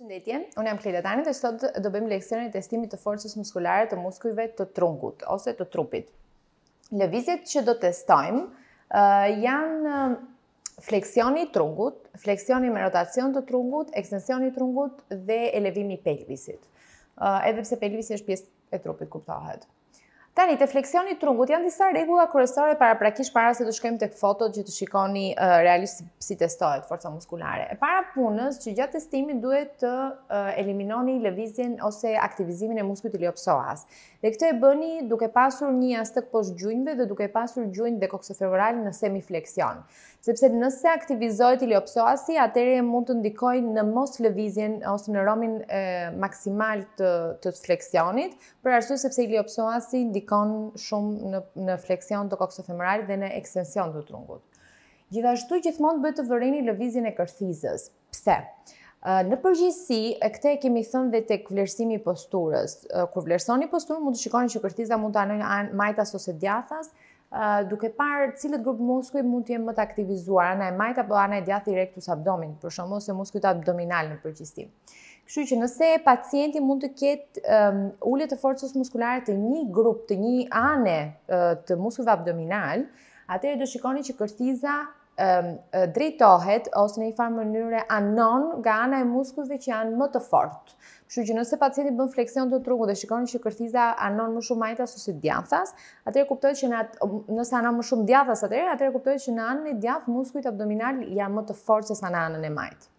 Përshëndetje, unë jam Kleta Tani dhe sot do bëjmë leksionin e testimit të forcës muskulare të muskujve të trunkut ose të trupit. Lëvizjet që do testojmë uh, janë fleksioni trungut, fleksioni me rotacion të trungut, ekstensioni trungut dhe elevimi pelvisit. Uh, edhe pse pelvisi është pjesë e trupit, kuptohet. Tani, të fleksionit trungut janë disa regula kërësore para prakish para se të shkojmë të fotot që të shikoni realisht si testojt, forca muskulare. E para punës që gjatë testimit duhet të eliminoni levizjen ose aktivizimin e muskut i liopsoas. Dhe këtë e bëni duke pasur një astëk posh gjujnëve dhe duke pasur gjunjë dhe koksofevoral në semifleksion. Sepse nëse aktivizohet i liopsoasi, atere e mund të ndikoj në mos levizjen ose në romin maksimal të fleksionit, për arsu sepse i liopsoasi ndikoj implikon shumë në, në fleksion të kokso femëral dhe në ekstension të trungut. Gjithashtu gjithmonë bëhet të vëreni lëvizjen e kërthizës. Pse? Në përgjithësi, e këtë e kemi thënë dhe tek vlerësimi i posturës. Kur vlerësoni posturën, mund të shikoni që kërthiza mund të anojnë anë majtas ose djathas, duke parë cilët grup muskuj mund të jenë më të aktivizuar, ana e majtë apo ana e djathtë direkt pus abdomen, për shkak të muskujt abdominal në përgjithësi. Kështu që nëse pacienti mund të ketë um, të forcës muskulare të një grup, të një ane uh, të muskullëve abdominal, atëherë do shikoni që kërthiza um, drejtohet ose në një farë mënyre anon nga ana e muskujve që janë më të fortë. Kështu që nëse pacienti bën fleksion të trupit dhe shikoni që kërthiza anon më shumë majtas ose djathas, atëherë kuptohet që në nëse anon më shumë djathas atëherë, atëherë kuptohet që në anën e djathtë muskujt abdominal janë më të fortë se në anën e majtë.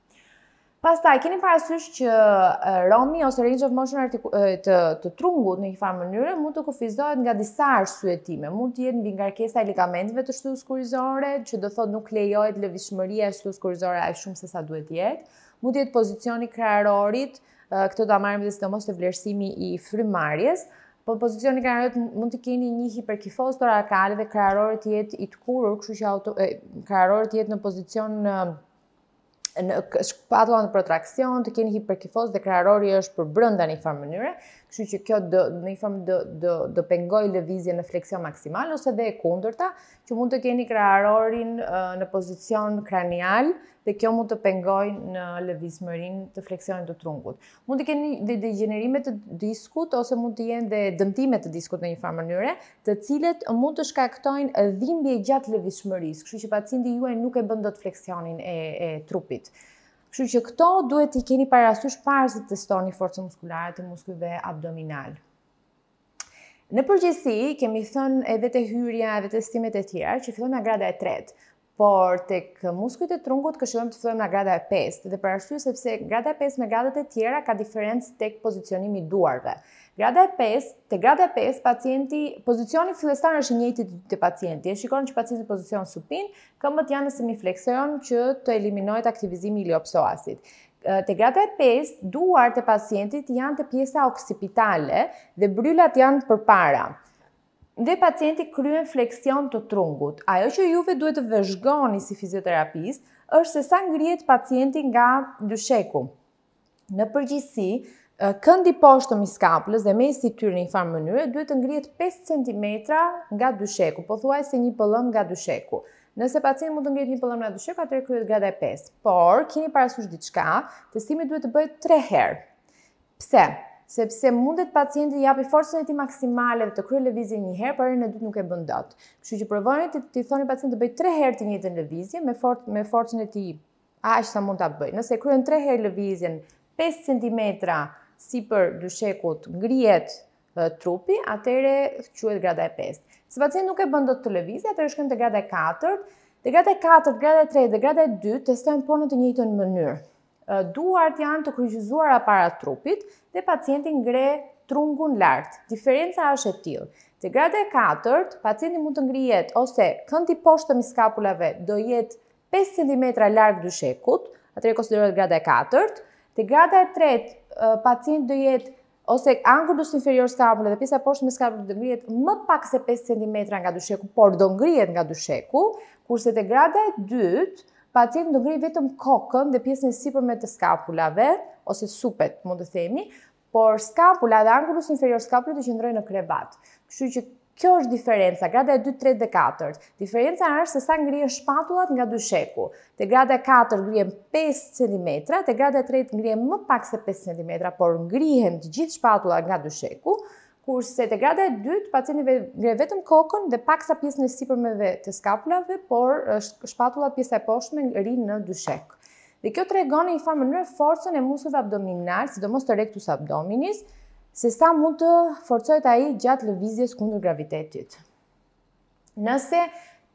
Pastaj keni parasysh që Romi ose Range of Motion të të trungut në një farë mënyrë mund të kufizohet nga disa arsye Mund të jetë mbi ngarkesa e ligamentve të shtyllës kurrizore, që do thotë nuk lejohet lëvizshmëria e shtyllës kurrizore aq shumë se sa duhet jetë. Mund të jetë pozicioni krarorit, këto këtë do ta marrim dhe sidomos të vlerësimi i frymarrjes. Po pozicioni krarorit mund të keni një hiperkifoz rakale dhe krarorit jetë i tkurur, kështu që auto krahërorit jetë në pozicion në shpatullat në protraksion, të keni hiperkifos, deklarori është për brënda një farë mënyre, Kështu që kjo do në një formë do do do pengoj lëvizjen në fleksion maksimal ose dhe e kundërta, që mund të keni krahorin uh, në pozicion kranial dhe kjo mund të pengoj në lëvizmërinë të fleksionit të trungut. Mund të keni dhe degenerime të diskut ose mund të jenë dhe dëmtime të diskut në një farë mënyre, të cilet mund të shkaktojnë dhimbje gjatë lëvizmëris, kështu që pacienti juaj nuk e bën dot fleksionin e, e trupit. Kështu që këto duhet të keni parasysh para se të testoni forcën muskulare të muskujve abdominal. Në përgjithësi kemi thënë edhe të hyrja edhe të testimet e tjera që fillojnë nga grada e 3 por të kë muskujt e trungut këshëllëm të fillojmë nga grada e 5, dhe për arsu sepse grada e 5 me gradat e tjera ka diferencë të pozicionimi pozicionimi duarve. Grada e 5, te grada e 5 pacienti pozicioni fillestar është i njëjtë te pacienti. E shikon që pacienti pozicion supin, këmbët janë në semifleksion që të eliminohet aktivizimi i iliopsoasit. Te grada e 5, duart e pacientit janë te pjesa oksipitale dhe brylat janë përpara. Dhe pacienti kryen fleksion të trungut. Ajo që juve duhet të vëzhgoni si fizioterapist, është se sa ngrihet pacienti nga dysheku. Në përgjisi, këndi poshtë të miskaplës dhe mes si tyrë një farë mënyrë, duhet të ngrijet 5 cm nga dysheku, po thuaj se një pëllëm nga dysheku. Nëse pacienti mund të ngrijet një pëllëm nga dysheku, atëherë kryet gada e 5. Por keni parasysh diçka, testimi duhet të bëhet 3 herë. Pse? sepse mundet pacienti japi forcën e tij maksimale dhe të kryej levizje një herë, por në dytë nuk e bën dot. Kështu që provoni të të thoni pacientit të bëj 3 herë të njëjtën lëvizje me fort me forcën e tij aq sa mund ta bëj. Nëse kryen 3 herë lëvizjen 5 cm si për dyshekut ngrijet trupi, atere quet grada e 5. Se pacient nuk e bëndot televizi, atere shkëm të grada e 4, dhe grada e 4, grada e 3 dhe grada e 2 testojnë por në të njëjtën mënyrë. Duart janë të kryqizuara para trupit dhe pacienti ngre trungun lartë. Diferenca është e tillë. Te grada e 4, pacienti mund të ngrihet ose këndi poshtë të miskapullave do jetë 5 cm larg dyshekut, atëherë konsiderohet grada e 4. Te grada e pacient do jetë ose angulus inferior skapullë dhe pisa poshtë me skapullë do ngrijet më pak se 5 cm nga dysheku, por do ngrijet nga dysheku, kurse të grada e dytë, pacient do ngrijet vetëm kokën dhe pjesën e sipër me të skapullave, ose supet, mund të themi, por skapullat dhe angulus inferior skapullë të qëndrojnë në krevat. Kështu që Kjo është diferenca, grada e 2, 3 dhe 4. Diferenca është se sa ngrien shpatullat nga dysheku. Te grada e 4 ngrien 5 cm, te grada e 3 ngrien më pak se 5 cm, por ngrihen të gjithë shpatullat nga dysheku, kurse te grada e 2 pacienti ngre vetëm kokën dhe pak sa pjesën e dhe të skapullave, por shpatullat pjesa e poshtme rrin në dyshek. Dhe kjo tregon në një farë mënyrë forcën e muskujve abdominal, sidomos të rectus abdominis, se sa mund të forcojt a i gjatë lëvizjes kundër gravitetit. Nëse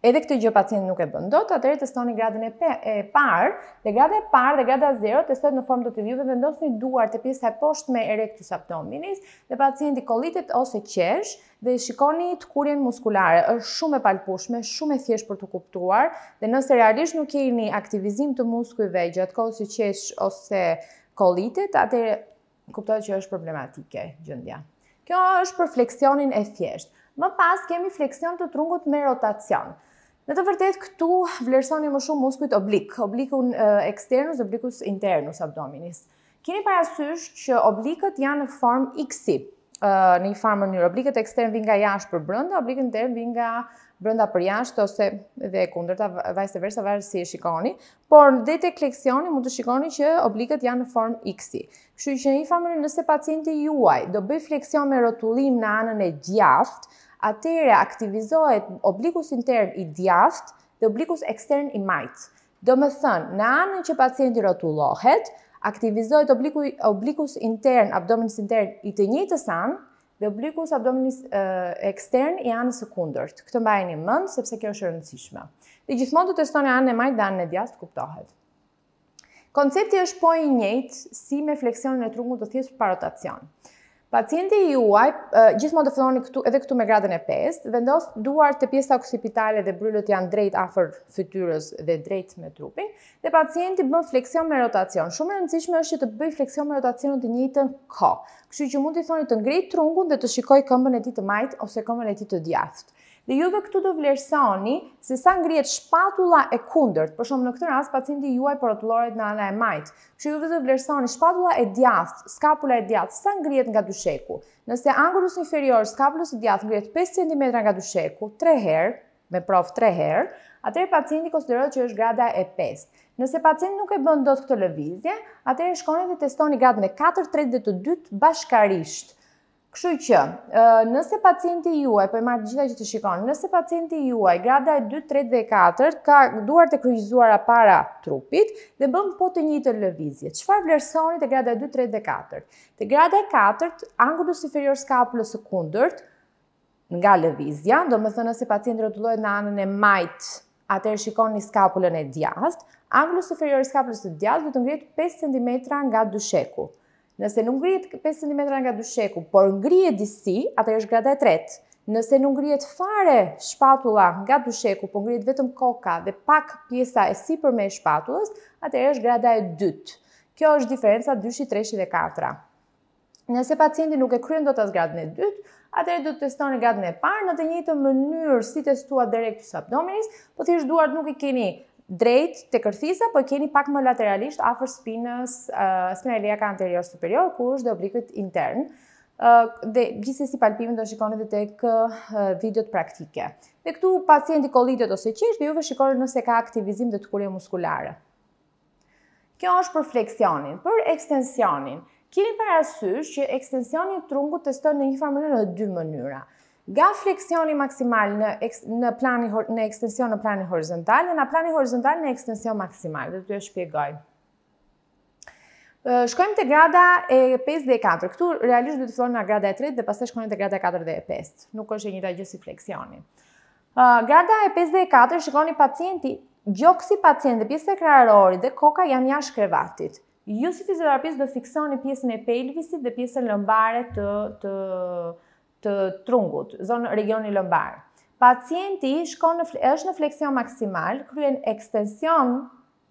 edhe këtë gjë pacient nuk e bëndot, atër e testoni gradën e, parë, dhe grada e parë dhe grada 0 testojt në formë do të vjuve, vendos një duar të pjesa e poshtë me erectus abdominis, dhe pacienti kolitet ose qesh, dhe shikoni të kurjen muskulare, është shumë e palpushme, shumë e thjesht për të kuptuar, dhe nëse realisht nuk e një aktivizim të muskujve gjatë kohë si qesh ose kolitet, atër kuptoj që është problematike gjëndja. Kjo është për fleksionin e thjesht. Më pas kemi fleksion të trungut me rotacion. Në të vërtet, këtu vlerësoni më shumë muskujt oblik, oblikun eksternus, oblikus internus abdominis. Kini parasysh që oblikët janë në form X-i, në i farmë njërë, oblikët ekstern vinë nga jashtë për brënda, oblikët intern vinë nga brenda për jashtë ose dhe e kundërta, vajse versa, varet si e shikoni, por në te kleksioni mund të shikoni që obligët janë në form X-i. Kështu që në një nëse pacienti juaj do bëj fleksion me rotullim në anën e djaft, atëherë aktivizohet oblikus intern i djaft dhe oblikus ekstern i majt. Do me thënë, në anën që pacienti rotullohet, aktivizohet obliku, oblikus intern, abdomenis intern i të njëjtës anë, dhe oblikus abdominis ekstern i anës së kundërt. Këtë një mend sepse kjo është e rëndësishme. Dhe gjithmonë të testoni anën e majtë dhe anë e djastë kuptohet. Koncepti është po i njëjtë si me fleksionin e trungut të thjeshtë për rotacion. Pacienti juaj, gjithmonë të filloni këtu edhe këtu me gradën e 5, vendos duart te pjesa oksipitale dhe bryllët janë drejt afër fytyrës dhe drejt me trupin, dhe pacienti bën fleksion me rotacion. Shumë e rëndësishme është që të bëj fleksion me rotacion të njëjtën kohë. Kështu që mund i thoni të ngrit trungun dhe të shikoj këmbën e ti të majt ose këmbën e tij të djathtë. Dhe juve këtu do vlerësoni se sa ngrihet shpatulla e kundërt. Për shembull në këtë rast pacienti juaj porotullorit në anën e majt. Që juve do vlerësoni shpatulla e djathtë, skapula e djathtë sa ngrihet nga dysheku. Nëse angulus inferior skapulës së djathtë ngrihet 5 cm nga dysheku 3 herë me prof 3 herë, atëherë pacienti konsiderohet që është grada e 5. Nëse pacienti nuk e bën dot këtë lëvizje, atëherë shkoni dhe testoni gradën e 4/3 të dytë bashkarisht. Kështu që, nëse pacienti juaj, po e marrë gjitha që të shikon, nëse pacienti juaj, grada e 2, 3 dhe 4, ka duar të kryqëzuara para trupit dhe bëm po të një të lëvizje. Qëfar vlerësoni të grada e 2, 3 dhe 4? Të grada e 4, angullus superior ferior skapullës së kundërt nga lëvizja, do më thënë nëse pacienti rotullojt në anën e majtë, atër shikon një skapullën e djast, angullus i ferior skapullës së djast du të ngritë 5 cm nga dusheku. Nëse nuk ngrihet 5 cm nga dysheku, por ngrihet disi, atë është grada e tretë. Nëse nuk ngrihet fare shpatulla nga dysheku, por ngrihet vetëm koka dhe pak pjesa e sipërme e shpatullës, atëherë është grada e dytë. Kjo është diferenca 2, 3 dhe 4. Nëse pacienti nuk e kryen dot as gradën e dytë, atëherë do të testoni gradën e parë në të njëjtën mënyrë si testuat direkt ps abdomenis, po thjesht duart nuk i keni drejt të kërthiza, po keni pak më lateralisht afer spinës, uh, spina iliaka anterior superior, ku është dhe oblikët intern. Uh, dhe gjithse si palpimin do shikoni dhe tek uh, videot praktike. Dhe këtu pacienti kolidit ose qesh, dhe juve shikoni nëse ka aktivizim dhe të kurje muskulare. Kjo është për fleksionin, për ekstensionin. Kini për asysh që ekstensionin trungu teston në një farë mënyrë në dy mënyra. Ga fleksioni maksimal në, në, plani, në ekstension në plani horizontal, dhe në plani horizontal në ekstension maksimal, dhe të të shpjegoj. Shkojmë të grada e 5 dhe e 4. Këtu realisht dhe të thonë nga grada e 3 dhe pasë të shkojmë të grada e 4 dhe e 5. Nuk është e një të gjësi fleksioni. grada e 5 dhe e 4, shkojmë pacienti, gjokësi pacient dhe pjesë e krarori dhe koka janë jashtë krevatit. Ju si fizioterapist do fiksoni pjesën e pelvisit dhe pjesën lëmbare të, të, të trungut, zonë regioni lëmbarë. Pacienti në, është në fleksion maksimal, kryen ekstension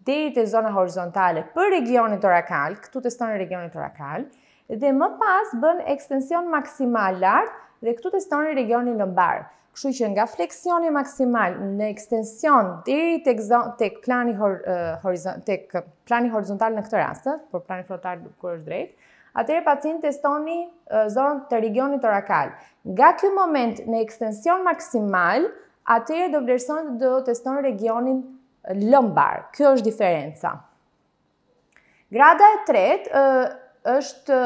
deri të zona horizontale për regionin të rakal, këtu teston në regionin të rakal, dhe më pas bën ekstension maksimal lartë dhe këtu teston në regionin lëmbarë. Kështu që nga fleksioni maksimal në ekstension deri tek tek plani hor, uh, eh, horizontal tek plani horizontal në këtë rast, për plani frontal kur është drejt, atëherë pacient testoni zonën të regionit orakal. Nga ky moment në ekstension maksimal, atëherë do vlerëson do teston regionin lëmbar. Kjo është diferenca. Grada e tret është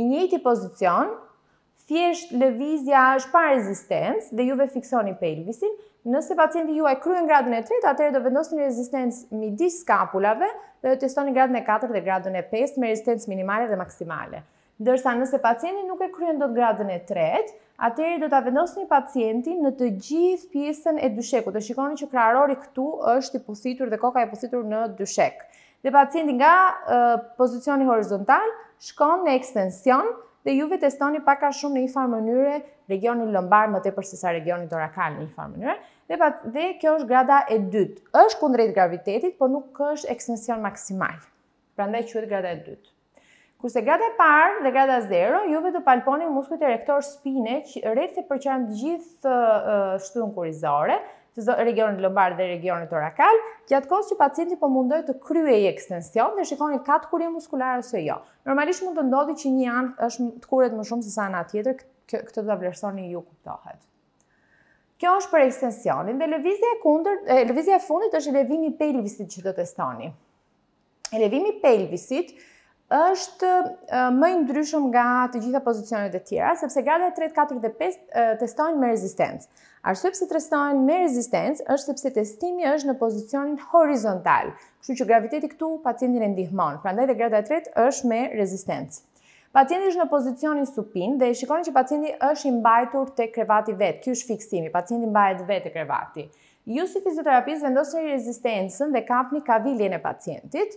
i njëjti pozicion, thjesht lëvizja është pa rezistencë dhe juve fiksoni pelvisin, Nëse pacienti juaj kryen gradën e 3, atëherë do vendosni një rezistencë midis skapulave dhe do testoni gradën e 4 dhe gradën e 5 me rezistencë minimale dhe maksimale. Ndërsa nëse pacienti nuk e kryen dot gradën e 3, atëherë do ta vendosni pacientin në të gjithë pjesën e dyshekut. Do shikoni që krahori këtu është i pusitur dhe koka e pusitur në dyshek. Dhe pacienti nga uh, pozicioni horizontal shkon në ekstension, dhe juve testoni paka shumë në i farë mënyre regionin lëmbar më te përsesa regionin të rakal në i farë mënyre. Dhe kjo është grada e dytë. është kundrejt gravitetit, por nuk është ekstension maksimal. Pra ndaj qëtë grada e dytë. Kurse grada e parë dhe grada 0, zero, juve të palponi muskët e rektor spine që rrejtë se përqanë gjithë shtunë kurizore, të regionit lombar dhe regionit torakal, gjatë kohës që pacienti po mundoj të krye i ekstension dhe shikoni të kurje muskular ose jo. Normalisht mund të ndodhi që një anë është të kuret më shumë se sa anë tjetër, këtë të vlerësoni ju kuptohet. Kjo është për ekstensionin dhe lëvizja e kundër, lëvizja e fundit është lëvimi pelvisit që do testoni. Lëvimi pelvisit është më i ndryshëm nga të gjitha pozicionet e tjera, sepse gradat 3, 4 dhe 5 testojnë me rezistencë. Arsye pse testojnë me rezistencë është sepse testimi është në pozicionin horizontal, kështu që graviteti këtu pacientin e ndihmon. Prandaj dhe grada e 3 është me rezistencë. Pacienti është në pozicionin supin dhe shikoni që pacienti është i mbajtur te krevati vet. Ky është fiksimi, pacienti mbahet vetë te krevati. Ju si fizioterapist vendosni rezistencën dhe kapni kavilin e pacientit,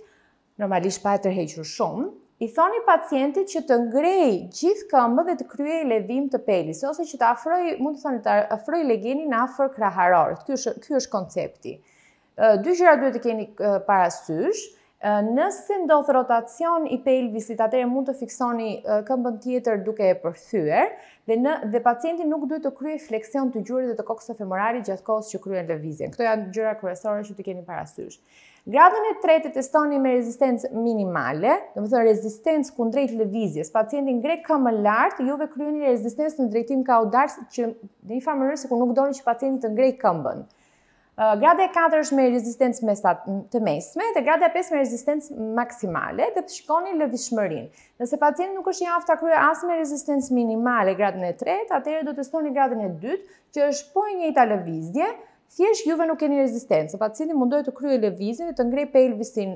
normalisht pa e tërhequr shumë, i thoni pacientit që të ngrej gjithë këmbë dhe të krye i levim të pelis, ose që të afroj, mund të thoni të afroj legenin afër kraharorët, kjo është, kjo është koncepti. Dy gjëra duhet të keni parasysh, nëse ndodhë rotacion i pelvisit, atëre mund të fiksoni këmbën tjetër duke e përthyër, dhe, në, dhe pacientin nuk duhet të krye fleksion të gjurit dhe të kokës të femorari gjatë kohës që krye në levizien. Këto janë gjëra kërësore që të keni parasysh. Gradën e tretë testoni me rezistencë minimale, dhe më thënë rezistencë kundrejt levizjes, pacientin grek ka më lartë, juve kryoni rezistencë në drejtim ka udarës që në një farë mërë se ku nuk doni që pacientin të ngrej këmbën. grada e 4 është me rezistencë mesat të mesme dhe grada e 5 me rezistencë maksimale dhe të shikoni lëvishmërinë. Nëse pacienti nuk është i aftë akrye asë me rezistencë minimale gradën e 3, atëherë do të stoni gradën e 2, që është po i njëjta lëvizje, Thjesht juve nuk keni rezistencë, Pacienti cilin të kryejë levizin e të ngrej pelvisin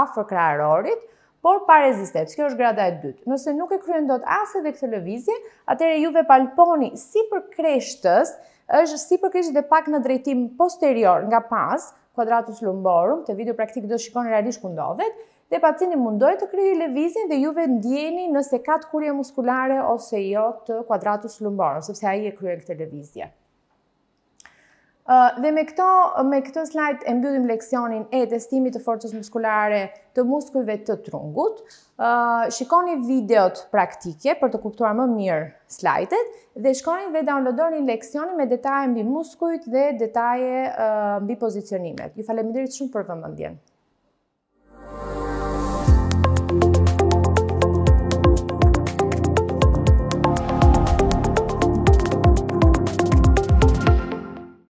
afër krajrorit, por pa rezistencë. Kjo është grada e dytë. Nëse nuk e kryen dot as edhe këtë lëvizje, atëherë juve palponi sipër kreshtës është sipër kreshtës dhe pak në drejtim posterior nga pas, kuadratus lumborum, te video praktik do shikoni realisht ku ndodhet dhe pacienti mundoj të kryoj lëvizjen dhe juve ndjeni nëse ka kurje muskulare ose jo të kuadratus lumborum, sepse ai e kryen këtë lëvizje dhe me këto me këtë slide e mbyllim leksionin e testimit të forcës muskulare të muskujve të trungut. shikoni videot praktike për të kuptuar më mirë slajtet dhe shkoni dhe downloadoni leksionin me detaje mbi muskujt dhe detaje mbi pozicionimet. Ju faleminderit shumë për vëmendjen.